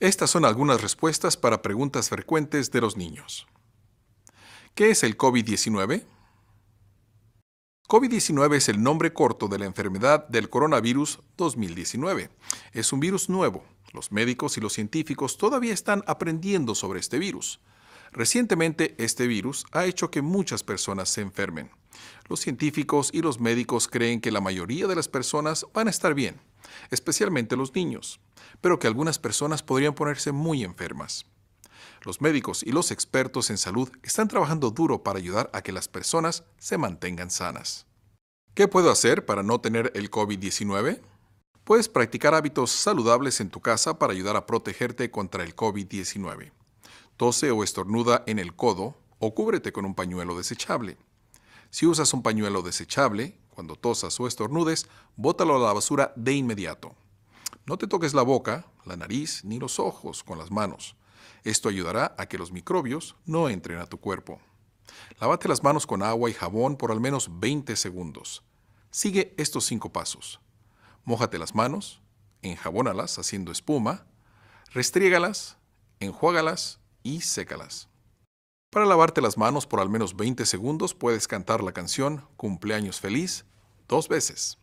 Estas son algunas respuestas para preguntas frecuentes de los niños. ¿Qué es el COVID-19? COVID-19 es el nombre corto de la enfermedad del coronavirus 2019. Es un virus nuevo. Los médicos y los científicos todavía están aprendiendo sobre este virus. Recientemente, este virus ha hecho que muchas personas se enfermen. Los científicos y los médicos creen que la mayoría de las personas van a estar bien, especialmente los niños, pero que algunas personas podrían ponerse muy enfermas. Los médicos y los expertos en salud están trabajando duro para ayudar a que las personas se mantengan sanas. ¿Qué puedo hacer para no tener el COVID-19? Puedes practicar hábitos saludables en tu casa para ayudar a protegerte contra el COVID-19. Tose o estornuda en el codo o cúbrete con un pañuelo desechable. Si usas un pañuelo desechable, cuando tosas o estornudes, bótalo a la basura de inmediato. No te toques la boca, la nariz ni los ojos con las manos. Esto ayudará a que los microbios no entren a tu cuerpo. Lávate las manos con agua y jabón por al menos 20 segundos. Sigue estos cinco pasos. Mójate las manos, enjabónalas haciendo espuma, restriégalas, enjuágalas y sécalas. Para lavarte las manos por al menos 20 segundos puedes cantar la canción Cumpleaños feliz dos veces.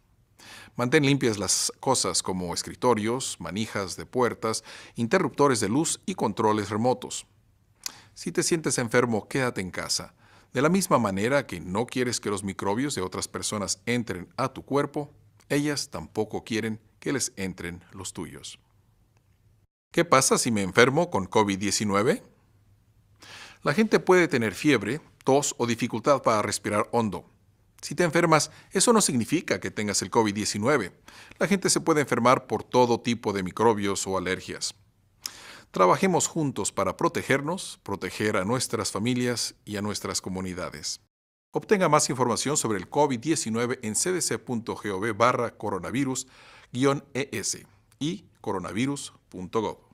Mantén limpias las cosas como escritorios, manijas de puertas, interruptores de luz y controles remotos. Si te sientes enfermo, quédate en casa. De la misma manera que no quieres que los microbios de otras personas entren a tu cuerpo, ellas tampoco quieren que les entren los tuyos. ¿Qué pasa si me enfermo con COVID-19? La gente puede tener fiebre, tos o dificultad para respirar hondo. Si te enfermas, eso no significa que tengas el COVID-19. La gente se puede enfermar por todo tipo de microbios o alergias. Trabajemos juntos para protegernos, proteger a nuestras familias y a nuestras comunidades. Obtenga más información sobre el COVID-19 en cdc.gov barra coronavirus-es y coronavirus.gov.